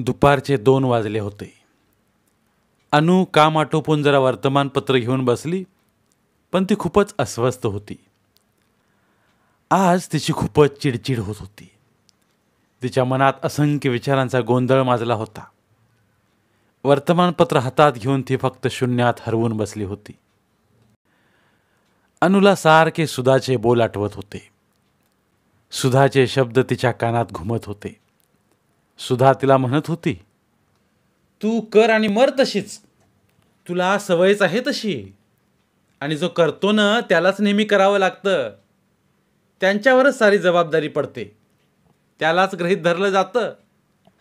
दुपारचे दोन वाजले होते अनु काम आटोपून जरा वर्तमानपत्र घेऊन बसली पण ती खूपच अस्वस्थ होती आज तिची खूपच चिडचिड होत होती तिच्या मनात असंख्य विचारांचा गोंधळ माजला होता वर्तमानपत्र हातात घेऊन ती फक्त शून्यात हरवून बसली होती अनुला सारखे सुधाचे बोल आठवत होते सुधाचे शब्द तिच्या कानात घुमत होते सुधा तिला म्हणत होती तू कर आणि मर तशीच तुला सवयच आहे तशी आणि जो करतो ना त्यालाच नेहमी करावं लागतं त्यांच्यावरच सारी जबाबदारी पडते त्यालाच ग्रहित धरलं जातं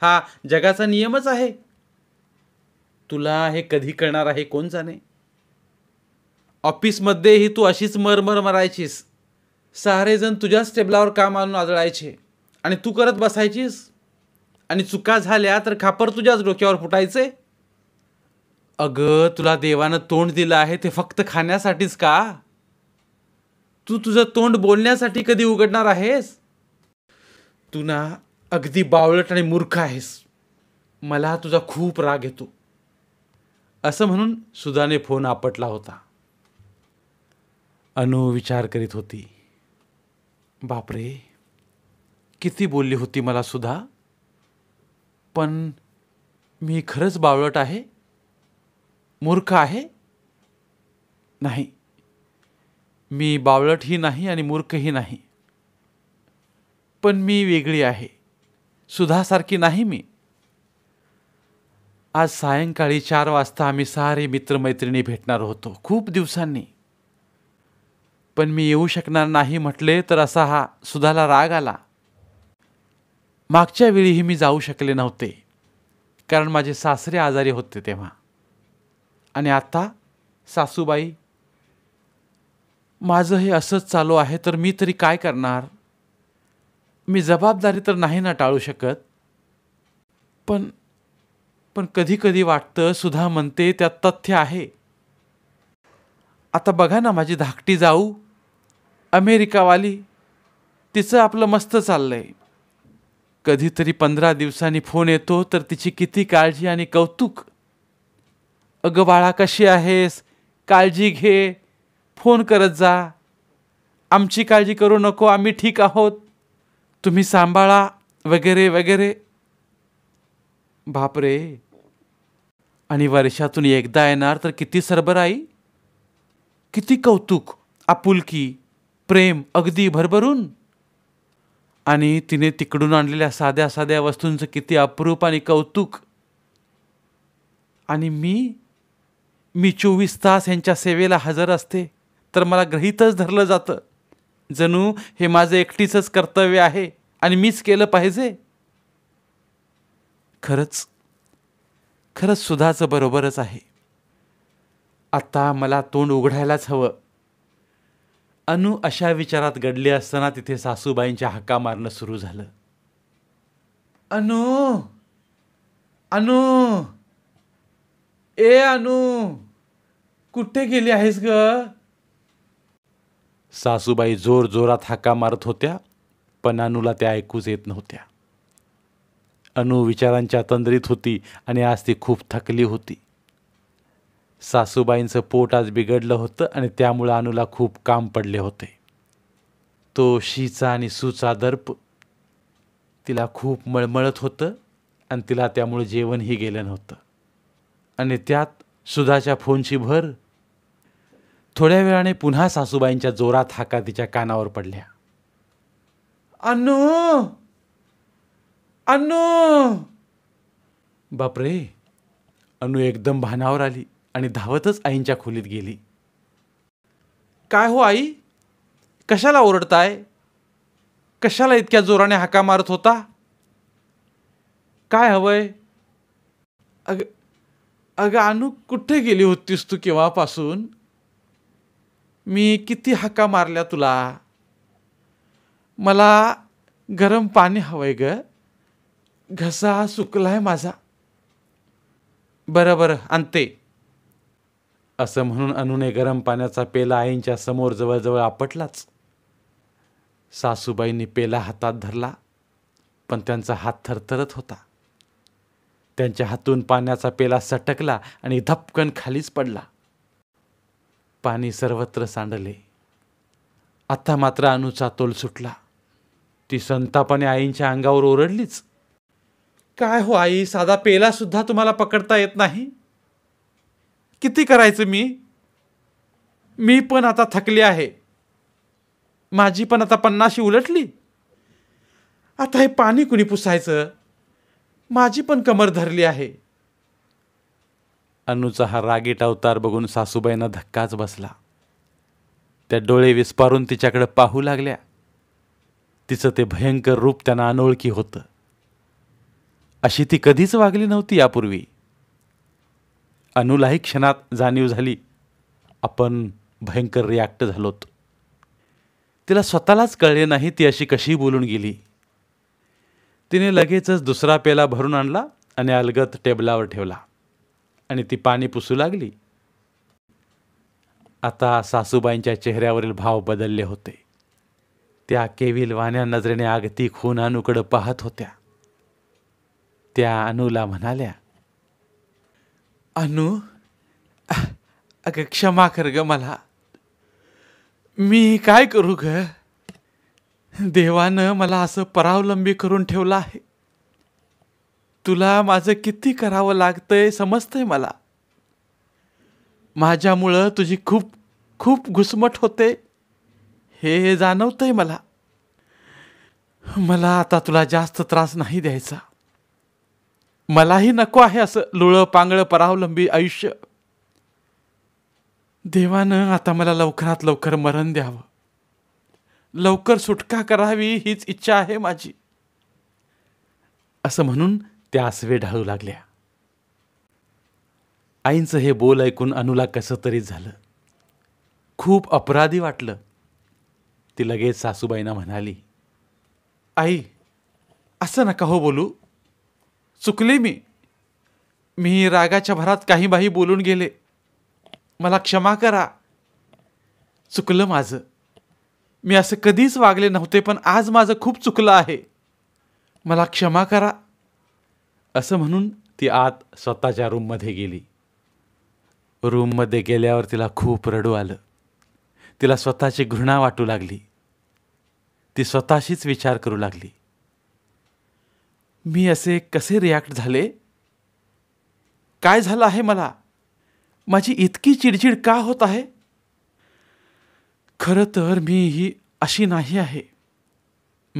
हा जगाचा नियमच आहे तुला हे कधी करणार आहे कोण जाणे ऑफिसमध्येही तू अशीच मरमर मरायचीस सारेजण तुझ्याच टेबलावर काम आणून आदळायचे आणि तू करत बसायचीस आणि चुका झाल्या तर खापर तुझ्याच डोक्यावर फुटायचे अगं तुला देवानं तोंड दिलं आहे ते फक्त खाण्यासाठीच का तू तुझं तोंड बोलण्यासाठी कधी उघडणार आहेस तू ना अगदी बावळट आणि मूर्ख आहेस मला तुझा खूप राग येतो असं म्हणून सुधाने फोन आपटला होता अनु विचार करीत होती बापरे किती बोलली होती मला सुधा पण मी खरंच बावळट आहे मूर्ख आहे नाही मी बावळटही नाही आणि मूर्खही नाही पण मी वेगळी आहे सुधासारखी नाही मी आज सायंकाळी चार वाजता आम्ही सारे मित्रमैत्रिणी भेटणार होतो खूप दिवसांनी पण मी येऊ शकणार नाही म्हटले तर असा हा सुधाला राग आला मागच्या वेळीही मी जाऊ शकले नव्हते कारण माझे सासरे आजारी होते तेव्हा आणि आता सासूबाई माझं हे असंच चालू आहे तर मी तरी काय करणार मी जबाबदारी तर नाही ना टाळू शकत पण पण कधीकधी वाटतं सुधा म्हणते त्यात तथ्य आहे आता बघा ना माझी धाकटी जाऊ अमेरिकावाली तिचं आपलं मस्त चाललं आहे कधीतरी पंधरा दिवसांनी फोन येतो तर तिची किती काळजी आणि कौतुक अगं बाळा कशी आहेस काळजी घे फोन करत जा आमची काळजी करू नको आम्ही ठीक आहोत तुम्ही सांभाळा वगैरे वगैरे बापरे आणि वर्षातून एकदा येणार तर किती सरबराई किती कौतुक आपुलकी प्रेम अगदी भरभरून आणि तिने तिकडून आणलेल्या साध्या साध्या वस्तूंचं किती अप्रूप आणि कौतुक आणि मी मी चोवीस तास यांच्या सेवेला हजर असते तर मला ग्रहितच धरलं जातं जणू हे माझं एकटीचंच कर्तव्य आहे आणि मीच केलं पाहिजे खरंच खरंच सुधाचं बरोबरच आहे आता मला तोंड उघडायलाच हवं अनु अशा विचारात गडले असताना तिथे सासूबाईंच्या हाका मारणं सुरू झालं अनु अनु ए अनु कुठे गेली आहेस ग सासूबाई जोर जोरात हाका मारत होत्या पण अनुला त्या ऐकूच येत नव्हत्या अनु विचारांच्या तंदरीत होती आणि आज ती खूप थकली होती सासूबाईंचं पोट आज बिघडलं होतं आणि त्यामुळं अनुला खूप काम पडले होते तो शीचा आणि सूचा दर्प तिला खूप मळमळत होतं आणि तिला त्यामुळं जेवणही गेलं नव्हतं आणि त्यात सुधाच्या फोनची भर थोड्या वेळाने पुन्हा सासूबाईंच्या जोरात हाका तिच्या कानावर पडल्या अनु अन्नू बापरे अनु एकदम भानावर आली आणि धावतच आईंच्या खोलीत गेली काय हो आई कशाला ओरडताय कशाला इतक्या जोराने हाका मारत होता काय हवंय अग अगं अनु कुठे गेली होतीस तू केव्हापासून मी किती हाका मारल्या तुला मला गरम पाणी हवंय ग घसा सुकलाय माझा बरं बरं आणते असं म्हणून अनुने गरम पाण्याचा पेला आईंच्या समोर जवळजवळ आपटलाच सासूबाईंनी पेला हातात धरला पण त्यांचा हात थरथरत होता त्यांच्या हातून पाण्याचा पेला सटकला आणि धपकन खालीच पडला पाणी सर्वत्र सांडले आता मात्र अनुचा तोल सुटला ती संतापाने आईंच्या अंगावर ओरडलीच काय हो आई साधा पेला सुद्धा तुम्हाला पकडता येत नाही किती करायचं मी मी पण आता थकले आहे माझी पण आता पन्नाशी उलटली आता हे पाणी कुणी पुसायचं माझी पण कमर धरली आहे अनुचा हा रागीट अवतार बघून सासूबाईंना धक्काच बसला त्या डोळे विस्पारून तिच्याकडे पाहू लागल्या तिचं ते भयंकर रूप त्यांना अनोळखी होतं अशी ती कधीच वागली नव्हती यापूर्वी अनुलाही क्षणात जाणीव झाली आपण भयंकर रिॲक्ट झालोत तिला स्वतःलाच कळले नाही ती अशी कशी बोलून गेली तिने लगेचच दुसरा पेला भरून आणला आणि अलगत टेबलावर ठेवला आणि ती पाणी पुसू लागली आता सासूबाईंच्या चेहऱ्यावरील भाव बदलले होते त्या केविल वाण्या नजरेने आगती खून अनुकडं पाहत होत्या त्या अनुला म्हणाल्या अनु अगं क्षमा कर ग मला मी काय करू ग देवानं मला असं परावलंबी करून ठेवलं आहे तुला माझं किती करावं लागतंय समजतंय मला माझ्यामुळं तुझी खूप खूप घुसमट होते हे जाणवतंय मला मला आता तुला जास्त त्रास नाही द्यायचा मलाही नको आहे असं लुळं पांगळं परावलंबी आयुष्य देवानं आता मला लवकरात लवकर मरण द्यावं लवकर सुटका करावी हीच इच्छा आहे माझी असं म्हणून त्या आसवे ढाळू लागल्या आईंचं हे बोल ऐकून अनुला कसं तरी झालं खूप अपराधी वाटलं ती लगेच सासूबाईंना म्हणाली आई असं नका हो बोलू चुकले मी मी रागाच्या भरात काही बाही बोलून गेले मला क्षमा करा चुकलं माझं मी असं कधीच वागले नव्हते पण आज माझं खूप चुकलं आहे मला क्षमा करा असं म्हणून ती आत स्वतःच्या रूममध्ये गेली रूममध्ये गेल्यावर तिला खूप रडू आलं तिला स्वतःची घृणा वाटू लागली ती स्वतःशीच विचार करू लागली मी असे कसे रिॲक्ट झाले काय झालं आहे मला माझी इतकी चिडचिड का होत आहे खरं तर मी ही अशी नाही आहे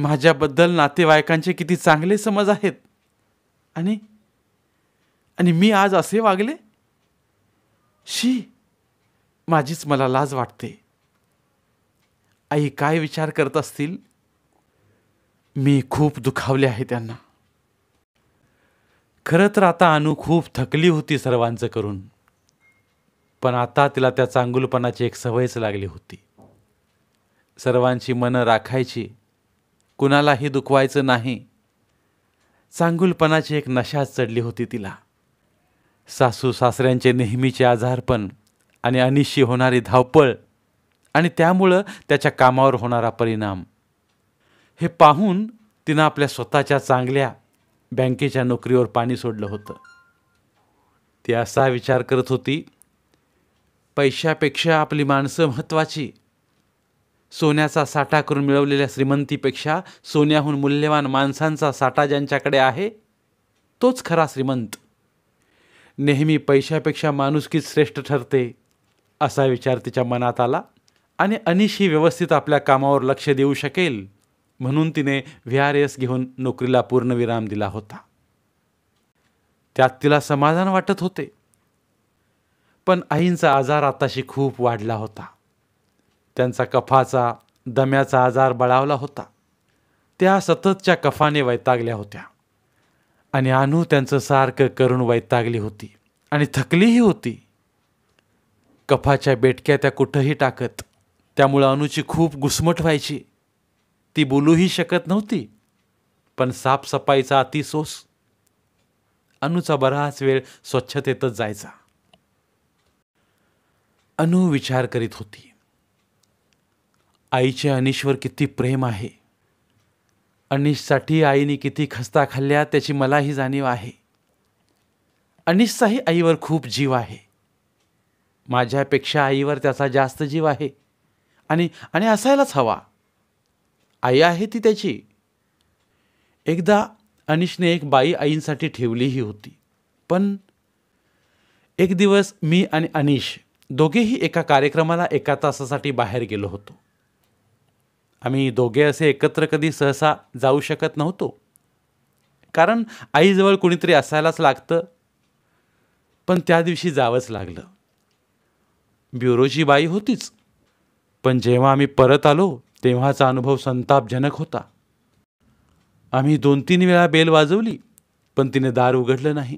माझ्याबद्दल नातेवाईकांचे किती चांगले समज आहेत आणि आणि मी आज असे वागले शी माझीच मला लाज वाटते आई काय विचार करत असतील मी खूप दुखावले आहे त्यांना खरं तर आता अनु खूप थकली होती सर्वांचं करून पण आता तिला त्या चांगुलपणाची एक सवयच लागली होती सर्वांची मनं राखायची कुणालाही दुखवायचं नाही चांगुलपणाची एक नशा चढली होती तिला सासू सासऱ्यांचे नेहमीचे आजारपण आणि अनिशी होणारी धावपळ आणि त्यामुळं त्याच्या कामावर होणारा परिणाम हे पाहून तिनं आपल्या स्वतःच्या चांगल्या बँकेच्या नोकरीवर पाणी सोडलं होतं ती असा विचार करत होती पैशापेक्षा आपली माणसं महत्त्वाची सोन्याचा साठा करून मिळवलेल्या श्रीमंतीपेक्षा सोन्याहून मूल्यवान माणसांचा साठा ज्यांच्याकडे आहे तोच खरा श्रीमंत नेहमी पैशापेक्षा माणुसकीच श्रेष्ठ ठरते असा विचार तिच्या मनात आला आणि अनिश व्यवस्थित आपल्या कामावर लक्ष देऊ शकेल म्हणून तिने व्ही आर एस घेऊन नोकरीला पूर्णविराम दिला होता त्यात तिला समाधान वाटत होते पण आईंचा आजार आताशी खूप वाढला होता त्यांचा कफाचा दम्याचा आजार बळावला होता त्या सततच्या कफाने वैतागल्या होत्या आणि अनु त्यांचं सारखं करून वैतागली होती आणि थकलीही होती कफाच्या बेटक्या त्या कुठंही टाकत त्यामुळं अनुची खूप घुसमट व्हायची ती बोलूही शकत नव्हती पण साफसफाईचा अतिसोस अनुचा बराच वेळ स्वच्छतेतच जायचा अनु विचार करीत होती आईचे अनिशवर किती प्रेम आहे अनिशसाठी आईने किती खस्ता खाल्ल्या त्याची मलाही जाणीव आहे अनिशचाही आईवर खूप जीव आहे माझ्यापेक्षा आईवर त्याचा जास्त जीव आहे आणि आणि असायलाच हवा आई आहे ती त्याची एकदा अनिशने एक बाई आईंसाठी ठेवलीही होती पण एक दिवस मी आणि अनिश दोघेही एका कार्यक्रमाला एका तासासाठी बाहेर गेलो होतो आम्ही दोघे असे एकत्र कधी सहसा जाऊ शकत नव्हतो कारण आईजवळ कुणीतरी असायलाच लागतं पण त्या दिवशी जावंच लागलं ब्युरोची बाई होतीच पण जेव्हा आम्ही परत आलो तेव्हाचा अनुभव संतापजनक होता आम्ही दोन तीन वेळा बेल वाजवली पण तिने दार उघडलं नाही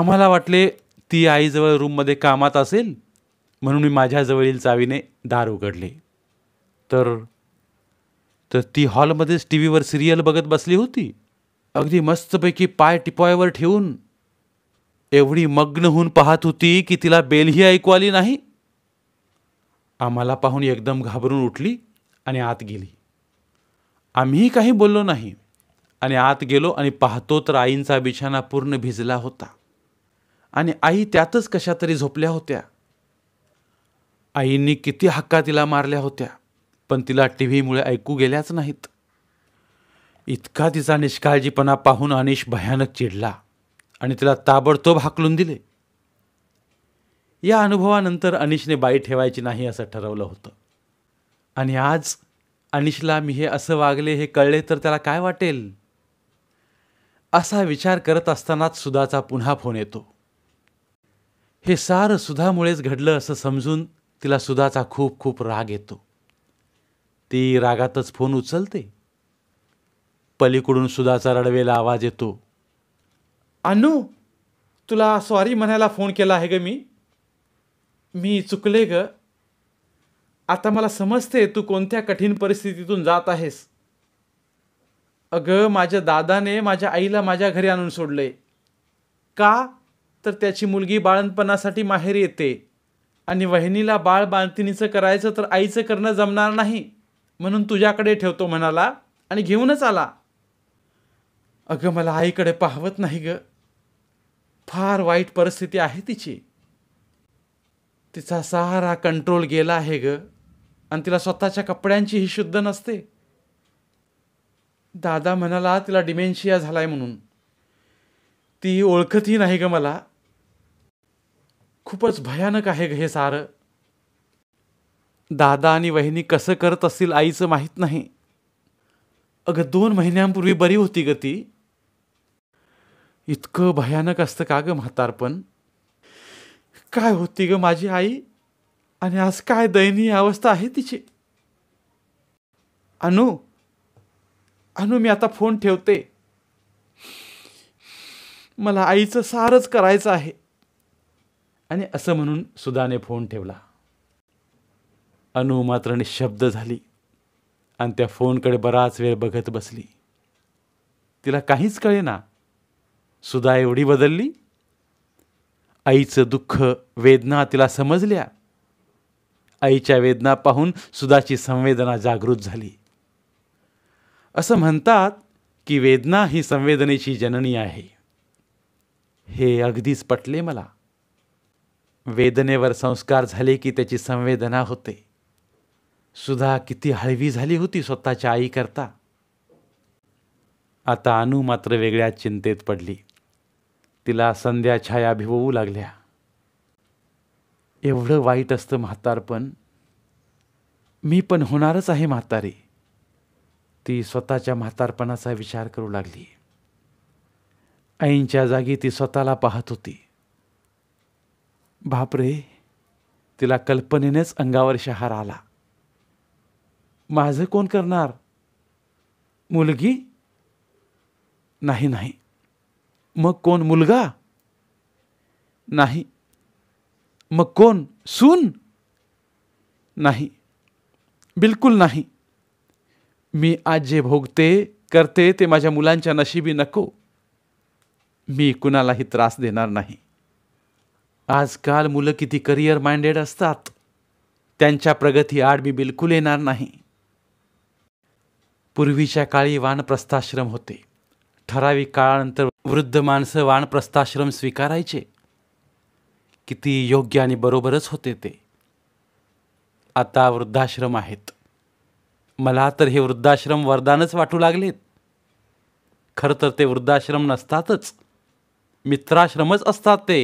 आम्हाला वाटले ती आईजवळ रूममध्ये कामात असेल म्हणून मी माझ्याजवळील चावीने दार उघडले तर तर ती हॉलमध्येच टी व्हीवर सिरियल बघत बसली होती अगदी मस्तपैकी पाय टिपॉयवर ठेवून एवढी मग्न होऊन पाहत होती की तिला बेलही ऐकू आली नाही आम्हाला पाहून एकदम घाबरून उठली आणि आत गेली आम्हीही काही बोललो नाही आणि आत गेलो आणि पाहतो तर आईंचा बिछाना पूर्ण भिजला होता आणि आई त्यातच कशातरी झोपल्या होत्या आईंनी किती हक्का तिला मारल्या होत्या पण तिला टी व्हीमुळे ऐकू गेल्याच नाहीत इतका तिचा निष्काळजीपणा पाहून अनिश भयानक चिडला आणि तिला ताबडतोब हाकलून दिले या अनुभवानंतर अनिशने बाई ठेवायची नाही असं ठरवलं होतं आणि आज अनिशला मी हे असं वागले हे कळले तर त्याला काय वाटेल असा विचार करत असतानाच सुधाचा पुन्हा फोन येतो हे सारं सुधामुळेच घडलं असं समजून तिला सुधाचा खूप खूप राग येतो ती रागातच फोन उचलते पलीकडून सुधाचा रडवेला आवाज येतो अनु तुला सॉरी म्हणायला फोन केला आहे ग मी मी चुकले ग आता मला समजते तू कोणत्या कठीण परिस्थितीतून जात आहेस अगं माझ्या दादाने माझ्या आईला माझ्या घरी आणून सोडले का तर त्याची मुलगी बाळणपणासाठी माहेर येते आणि वहिनीला बाळ बांधतिनीचं करायचं तर आईचं करणं जमणार नाही म्हणून तुझ्याकडे ठेवतो म्हणाला आणि घेऊनच आला अगं मला आईकडे पाहवत नाही ग फार वाईट परिस्थिती आहे तिची तिचा सहारा कंट्रोल गेला आहे ग आणि तिला स्वतःच्या कपड्यांची ही शुद्ध नसते दादा म्हणाला तिला डिमेन्शिया झालाय म्हणून ती ओळखतही नाही ग मला खूपच भयानक आहे ग हे सारं दादा आणि वहिनी कसं करत असतील आईचं माहीत नाही अगं दोन महिन्यांपूर्वी बरी होती ग ती इतकं भयानक असतं का ग म्हातारपण काय होती ग माझी आई आणि आज काय दयनीय अवस्था आहे तिची अनु अनु मी आता फोन ठेवते मला आईचं सारच करायचं आहे आणि असं म्हणून सुधाने फोन ठेवला अनु मात्र निशब्द झाली आणि त्या फोनकडे बराच वेळ बघत बसली तिला काहीच कळेना सुधा एवढी बदलली आईचं दुःख वेदना तिला समजल्या आईच्या वेदना पाहून सुदाची संवेदना जागृत झाली असं म्हणतात की वेदना ही संवेदनेची जननी आहे हे अगदीच पटले मला वेदनेवर संस्कार झाले की त्याची संवेदना होते सुधा किती हळवी झाली होती स्वतःच्या आईकरता आता अनु मात्र वेगळ्या चिंतेत पडली तिला संध्या छाया भिवू लागल्या एवढं वाईट असतं म्हातारपण मी पण होणारच आहे म्हातारी ती स्वतःच्या म्हातारपणाचा विचार करू लागली आईंच्या जागी ती स्वतःला पाहत होती बापरे तिला कल्पनेनेच अंगावर शहार आला माझं कोण करणार मुलगी नाही नाही मग कोण मुलगा नाही मग कोण सून नाही बिलकुल नाही मी आज जे भोगते करते ते माझ्या मुलांच्या नशिबी नको मी कुणालाही त्रास देणार नाही आजकाल मुलं किती करिअर माइंडेड असतात त्यांच्या प्रगती आड मी बिलकुल येणार नाही पूर्वीच्या काळी वानप्रस्थाश्रम होते ठराविक काळानंतर वृद्ध माणसं वाणप्रस्थाश्रम स्वीकारायचे किती योग्य आणि बरोबरच होते ते आता वृद्धाश्रम आहेत मला तर हे वृद्धाश्रम वरदानच वाटू लागलेत खरं तर ते वृद्धाश्रम नसतातच मित्राश्रमच असतात ते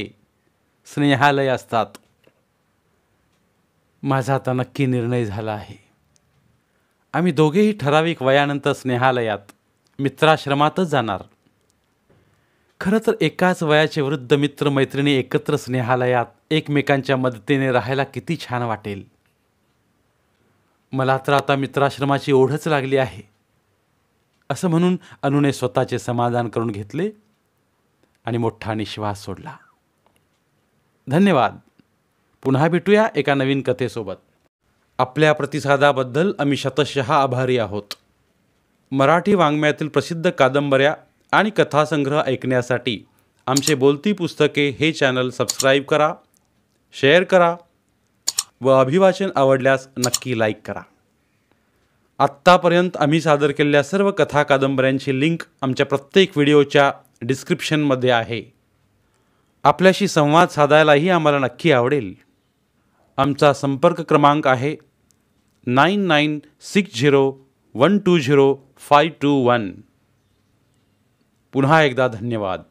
स्नेहालय असतात माझा आता नक्की निर्णय झाला आहे आम्ही दोघेही ठराविक वयानंतर स्नेहालयात मित्राश्रमातच जाणार खरं तर एकाच वयाचे वृद्ध मित्र मैत्रिणी एकत्र स्नेहालयात एकमेकांच्या मदतीने राहायला किती छान वाटेल मला तर आता मित्राश्रमाची ओढच लागली आहे असं म्हणून अनुने स्वतःचे समाधान करून घेतले आणि मोठा निश्वास सोडला धन्यवाद पुन्हा भेटूया एका नवीन कथेसोबत आपल्या प्रतिसादाबद्दल आम्ही शतशः आभारी आहोत मराठी वाङ्मयातील प्रसिद्ध कादंबऱ्या आणि कथासंग्रह ऐकण्यासाठी आमचे बोलती पुस्तके हे चॅनल सबस्क्राईब करा शेअर करा व अभिवाचन आवडल्यास नक्की लाईक करा आत्तापर्यंत आम्ही सादर केलेल्या सर्व कथा कादंबऱ्यांची लिंक आमच्या प्रत्येक व्हिडिओच्या डिस्क्रिप्शनमध्ये आहे आपल्याशी संवाद साधायलाही आम्हाला नक्की आवडेल आमचा संपर्क क्रमांक आहे nine nine six zero one two zero five two one पुन्हा एकदा धन्यवाद